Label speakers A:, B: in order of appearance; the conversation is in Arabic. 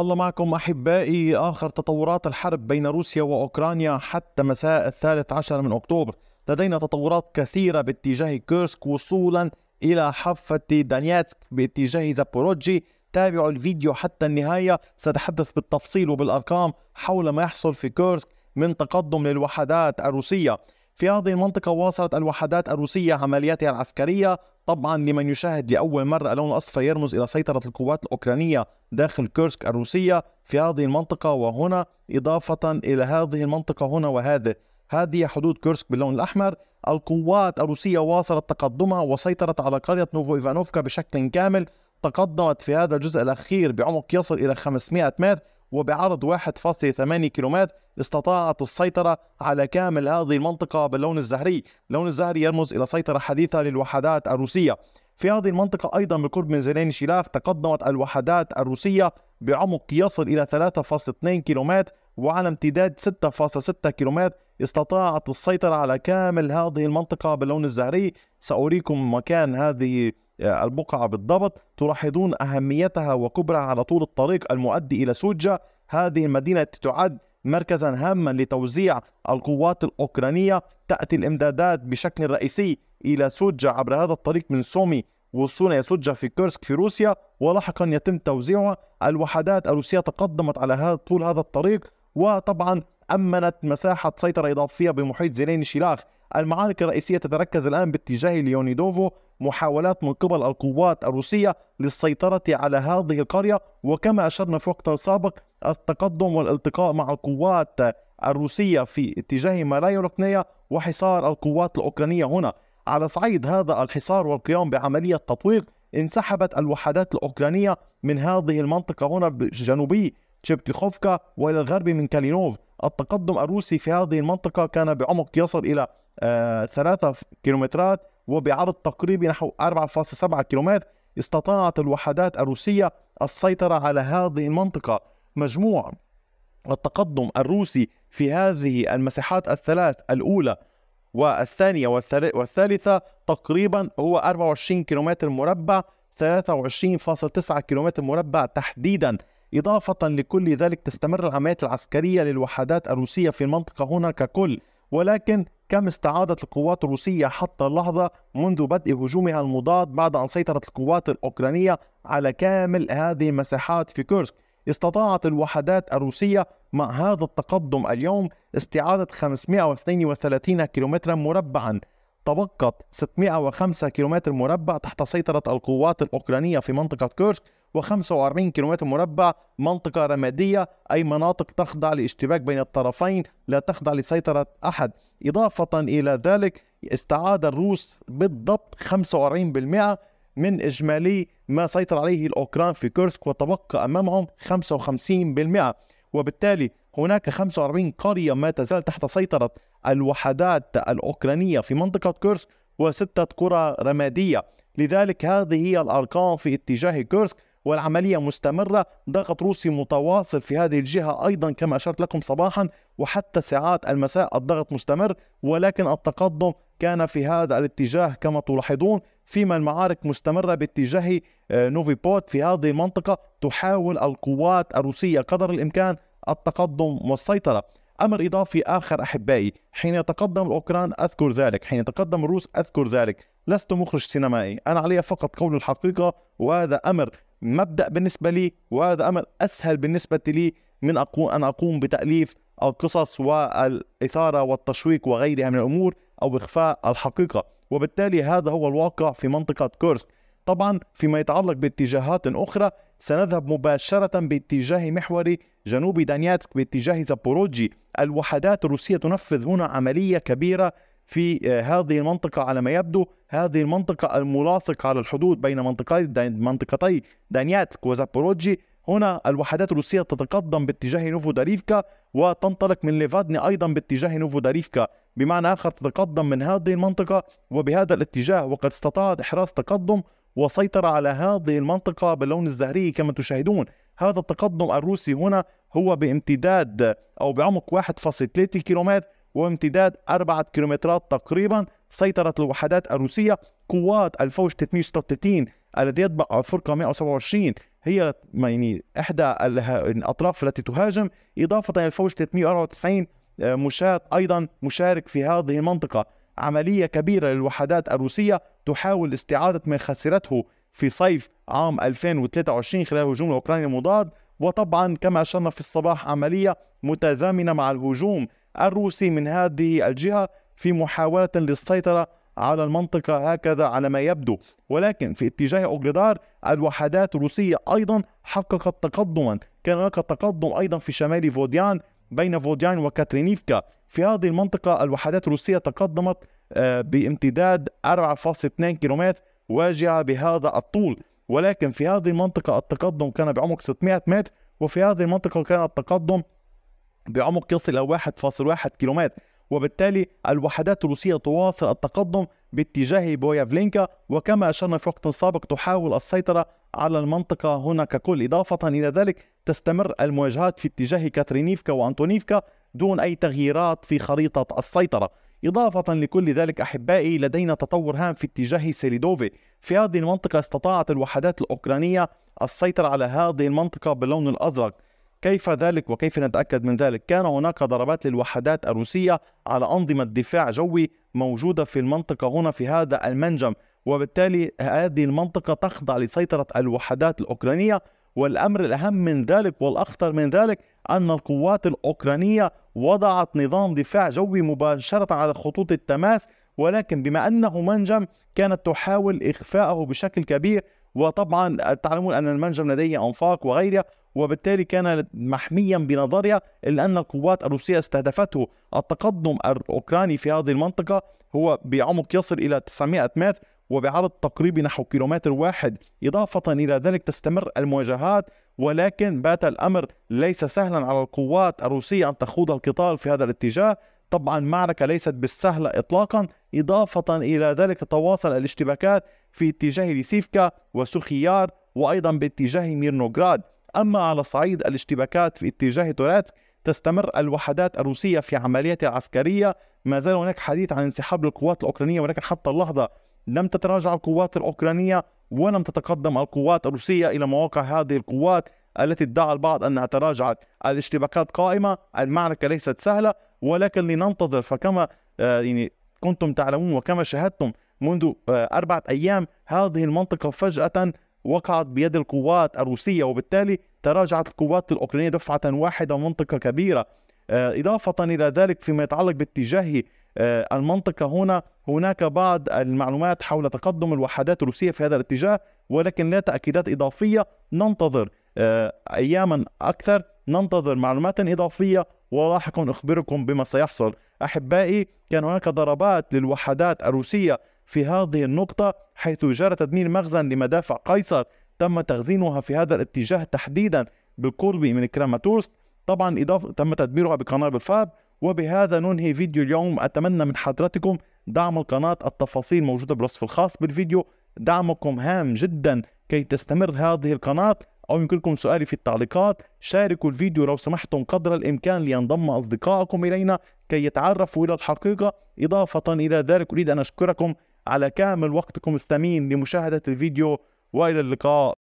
A: الله معكم أحبائي آخر تطورات الحرب بين روسيا وأوكرانيا حتى مساء الثالث عشر من أكتوبر لدينا تطورات كثيرة باتجاه كيرسك وصولا إلى حافة دانياتسك باتجاه زابوروجي تابعوا الفيديو حتى النهاية سأتحدث بالتفصيل وبالأرقام حول ما يحصل في كيرسك من تقدم للوحدات الروسية في هذه المنطقة واصلت الوحدات الروسية عملياتها العسكرية طبعا لمن يشاهد لأول مرة اللون الأصفر يرمز إلى سيطرة القوات الأوكرانية داخل كيرسك الروسية في هذه المنطقة وهنا إضافة إلى هذه المنطقة هنا وهذه هذه حدود كيرسك باللون الأحمر القوات الروسية واصلت تقدمها وسيطرت على قرية نوفو إيفانوفكا بشكل كامل تقدمت في هذا الجزء الأخير بعمق يصل إلى 500 متر وبعرض 1.8 كيلومتر استطاعت السيطرة على كامل هذه المنطقة باللون الزهري اللون الزهري يرمز إلى سيطرة حديثة للوحدات الروسية في هذه المنطقة أيضا بالقرب من زلين شيلاف تقدمت الوحدات الروسية بعمق يصل إلى 3.2 كيلومتر وعلى امتداد 6.6 كيلومتر استطاعت السيطرة على كامل هذه المنطقة باللون الزهري سأريكم مكان هذه البقعة بالضبط تلاحظون أهميتها وكبرها على طول الطريق المؤدي إلى سوجا هذه المدينة تعد مركزا هاما لتوزيع القوات الأوكرانية تأتي الإمدادات بشكل رئيسي إلى سوجا عبر هذا الطريق من سومي وصولا إلى سوجا في كورسك في روسيا ولاحقا يتم توزيعها الوحدات الروسية تقدمت على هذا طول هذا الطريق وطبعا أمنت مساحة سيطرة إضافية بمحيط زيلين شيلاخ المعارك الرئيسية تتركز الآن باتجاه ليونيدوفو محاولات من قبل القوات الروسية للسيطرة على هذه القرية وكما أشرنا في وقت سابق التقدم والالتقاء مع القوات الروسية في اتجاه مرايا وحصار القوات الأوكرانية هنا على صعيد هذا الحصار والقيام بعملية تطويق انسحبت الوحدات الأوكرانية من هذه المنطقة هنا بجنوبي تشبتيخوفكا والى الغرب من كالينوف التقدم الروسي في هذه المنطقة كان بعمق يصل إلى 3 آه، كيلومترات وبعرض تقريبي نحو 4.7 كيلومتر استطاعت الوحدات الروسية السيطرة على هذه المنطقة مجموع التقدم الروسي في هذه المساحات الثلاث الأولى والثانية والثالثة تقريبا هو 24 كيلومتر مربع 23.9 كيلومتر مربع تحديدا إضافة لكل ذلك تستمر العمليات العسكرية للوحدات الروسية في المنطقة هنا ككل ولكن كم استعادت القوات الروسية حتى اللحظة منذ بدء هجومها المضاد بعد أن سيطرت القوات الأوكرانية على كامل هذه المساحات في كورسك استطاعت الوحدات الروسية مع هذا التقدم اليوم استعادة 532 كيلومترا مربعا تبقت 605 كيلومتر مربع تحت سيطرة القوات الأوكرانية في منطقة كورسك 45 كيلومتر مربع منطقة رمادية أي مناطق تخضع لاشتباك بين الطرفين لا تخضع لسيطرة أحد إضافة إلى ذلك استعاد الروس بالضبط 45% من إجمالي ما سيطر عليه الأوكران في كورسك وتبقى أمامهم 55% وبالتالي هناك 45 قرية ما تزال تحت سيطرة الوحدات الأوكرانية في منطقة كورسك وستة قرى رمادية لذلك هذه هي الأرقام في اتجاه كورسك والعملية مستمرة ضغط روسي متواصل في هذه الجهة أيضا كما أشرت لكم صباحا وحتى ساعات المساء الضغط مستمر ولكن التقدم كان في هذا الاتجاه كما تلاحظون فيما المعارك مستمرة باتجاه آه، نوفي بوت في هذه المنطقة تحاول القوات الروسية قدر الإمكان التقدم والسيطرة أمر إضافي آخر أحبائي حين يتقدم الأوكران أذكر ذلك حين يتقدم الروس أذكر ذلك لست مخرج سينمائي أنا علي فقط قول الحقيقة وهذا أمر مبدا بالنسبه لي وهذا امر اسهل بالنسبه لي من أقوم ان اقوم بتاليف القصص والاثاره والتشويق وغيرها من الامور او اخفاء الحقيقه وبالتالي هذا هو الواقع في منطقه كورسك طبعا فيما يتعلق باتجاهات اخرى سنذهب مباشره باتجاه محور جنوب دانياتسك باتجاه زابوروجي الوحدات الروسيه تنفذ هنا عمليه كبيره في آه، هذه المنطقة على ما يبدو هذه المنطقة الملاصقة على الحدود بين منطقتي منطقتي دانياتسك وزابوروجي هنا الوحدات الروسية تتقدم باتجاه نوفوداريفكا وتنطلق من ليفادني أيضا باتجاه نوفوداريفكا بمعنى آخر تتقدم من هذه المنطقة وبهذا الاتجاه وقد استطاعت إحراز تقدم وسيطر على هذه المنطقة باللون الزهري كما تشاهدون هذا التقدم الروسي هنا هو بامتداد أو بعمق 1.3 كيلومتر وامتداد أربعة كيلومترات تقريبا سيطرت الوحدات الروسية قوات الفوج 336 الذي يتبع فرقة 127 هي يعني إحدى الأطراف التي تهاجم إضافة إلى الفوج 394 آه، مشاة أيضا مشارك في هذه المنطقة عملية كبيرة للوحدات الروسية تحاول استعادة ما خسرته في صيف عام 2023 خلال هجوم الأوكراني المضاد وطبعا كما أشرنا في الصباح عملية متزامنة مع الهجوم الروسي من هذه الجهة في محاولة للسيطرة على المنطقة هكذا على ما يبدو ولكن في اتجاه أوغلدار الوحدات الروسية أيضا حققت تقدما كان هناك تقدم أيضا في شمال فوديان بين فوديان وكاترينيفكا في هذه المنطقة الوحدات الروسية تقدمت آه، بامتداد 4.2 كيلومتر واجهة بهذا الطول ولكن في هذه المنطقة التقدم كان بعمق 600 متر وفي هذه المنطقة كان التقدم بعمق يصل إلى 1.1 كيلومتر وبالتالي الوحدات الروسية تواصل التقدم باتجاه بويافلينكا وكما أشرنا في وقت سابق تحاول السيطرة على المنطقة هنا ككل إضافة إلى ذلك تستمر المواجهات في اتجاه كاترينيفكا وأنتونيفكا دون أي تغييرات في خريطة السيطرة إضافة لكل ذلك أحبائي لدينا تطور هام في اتجاه سيليدوفي في هذه المنطقة استطاعت الوحدات الأوكرانية السيطرة على هذه المنطقة باللون الأزرق كيف ذلك وكيف نتأكد من ذلك؟ كان هناك ضربات للوحدات الروسية على أنظمة دفاع جوي موجودة في المنطقة هنا في هذا المنجم وبالتالي هذه المنطقة تخضع لسيطرة الوحدات الأوكرانية والأمر الأهم من ذلك والأخطر من ذلك أن القوات الأوكرانية وضعت نظام دفاع جوي مباشرة على خطوط التماس ولكن بما أنه منجم كانت تحاول إخفاءه بشكل كبير وطبعا تعلمون أن المنجم لديه أنفاق وغيرها وبالتالي كان محميا بنظرها إلا أن القوات الروسية استهدفته التقدم الأوكراني في هذه المنطقة هو بعمق يصل إلى 900 متر وبعرض تقريبي نحو كيلومتر واحد إضافة إلى ذلك تستمر المواجهات ولكن بات الأمر ليس سهلا على القوات الروسية أن تخوض القتال في هذا الاتجاه طبعا معركة ليست بالسهلة إطلاقا إضافة إلى ذلك تتواصل الاشتباكات في اتجاه ريسيفكا وسوخيار وأيضا باتجاه ميرنوغراد أما على صعيد الاشتباكات في اتجاه توراتسك تستمر الوحدات الروسية في عملياتها العسكرية ما زال هناك حديث عن انسحاب القوات الأوكرانية ولكن حتى اللحظة لم تتراجع القوات الأوكرانية ولم تتقدم القوات الروسية إلى مواقع هذه القوات التي ادعى البعض أنها تراجعت الاشتباكات قائمة المعركة ليست سهلة ولكن لننتظر فكما آه، يعني كنتم تعلمون وكما شاهدتم منذ آه، أربعة أيام هذه المنطقة فجأة وقعت بيد القوات الروسية وبالتالي تراجعت القوات الأوكرانية دفعة واحدة منطقة كبيرة آه، إضافة إلى ذلك فيما يتعلق باتجاه المنطقة هنا هناك بعض المعلومات حول تقدم الوحدات الروسية في هذا الاتجاه ولكن لا تأكيدات إضافية ننتظر أياما أكثر ننتظر معلومات إضافية ولاحقا أخبركم بما سيحصل أحبائي كان هناك ضربات للوحدات الروسية في هذه النقطة حيث جرى تدمير مخزن لمدافع قيصر تم تخزينها في هذا الاتجاه تحديدا بالقرب من كراماتورسك طبعا إضافة تم تدميرها بقنابل فاب وبهذا ننهي فيديو اليوم أتمنى من حضرتكم دعم القناة التفاصيل موجودة بالوصف الخاص بالفيديو دعمكم هام جدا كي تستمر هذه القناة أو يمكنكم سؤالي في التعليقات شاركوا الفيديو لو سمحتم قدر الإمكان لينضم أصدقائكم إلينا كي يتعرفوا إلى الحقيقة إضافة إلى ذلك أريد أن أشكركم على كامل وقتكم الثمين لمشاهدة الفيديو وإلى اللقاء